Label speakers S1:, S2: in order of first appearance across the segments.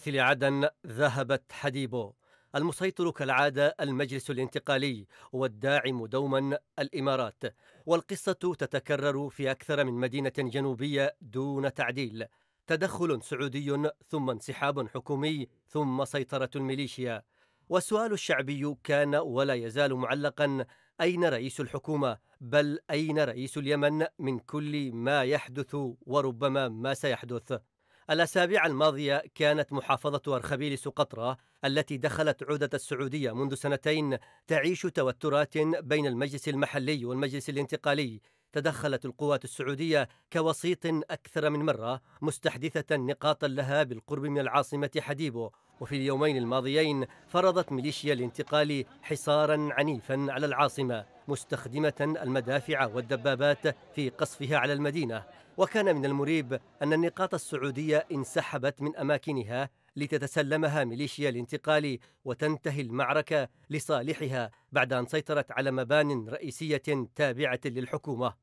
S1: مثل عدن ذهبت حديبو المسيطر كالعادة المجلس الانتقالي والداعم دوما الإمارات والقصة تتكرر في أكثر من مدينة جنوبية دون تعديل تدخل سعودي ثم انسحاب حكومي ثم سيطرة الميليشيا والسؤال الشعبي كان ولا يزال معلقا أين رئيس الحكومة بل أين رئيس اليمن من كل ما يحدث وربما ما سيحدث الأسابيع الماضية كانت محافظة أرخبيل سقطرى التي دخلت عودة السعودية منذ سنتين تعيش توترات بين المجلس المحلي والمجلس الانتقالي تدخلت القوات السعودية كوسيط أكثر من مرة مستحدثة نقاطا لها بالقرب من العاصمة حديبو وفي اليومين الماضيين فرضت ميليشيا الانتقال حصارا عنيفا على العاصمة مستخدمة المدافع والدبابات في قصفها على المدينة وكان من المريب أن النقاط السعودية انسحبت من أماكنها لتتسلمها ميليشيا الانتقال وتنتهي المعركة لصالحها بعد أن سيطرت على مبان رئيسية تابعة للحكومة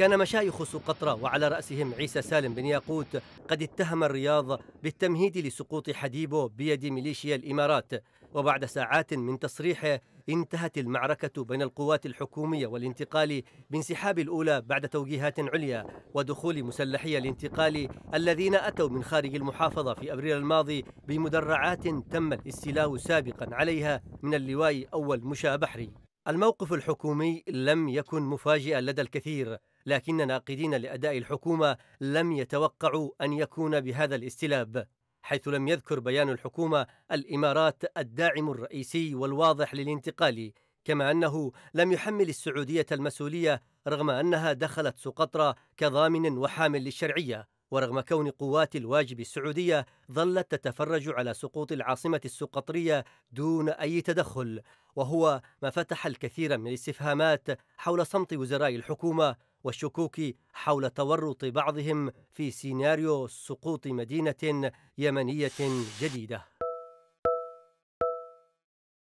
S1: كان مشايخ سقطرى وعلى رأسهم عيسى سالم بن ياقوت قد اتهم الرياض بالتمهيد لسقوط حديبو بيد ميليشيا الإمارات وبعد ساعات من تصريحه انتهت المعركة بين القوات الحكومية والانتقال بانسحاب الأولى بعد توجيهات عليا ودخول مسلحي الانتقال الذين أتوا من خارج المحافظة في أبريل الماضي بمدرعات تم الاستيلاء سابقا عليها من اللواء أول مشابحري بحري الموقف الحكومي لم يكن مفاجئا لدى الكثير لكن ناقدين لأداء الحكومة لم يتوقعوا أن يكون بهذا الاستلاب حيث لم يذكر بيان الحكومة الإمارات الداعم الرئيسي والواضح للانتقال كما أنه لم يحمل السعودية المسؤولية رغم أنها دخلت سقطرى كضامن وحامل للشرعية ورغم كون قوات الواجب السعودية ظلت تتفرج على سقوط العاصمة السقطرية دون أي تدخل وهو ما فتح الكثير من الاستفهامات حول صمت وزراء الحكومة والشكوك حول تورط بعضهم في سيناريو سقوط مدينة يمنية جديدة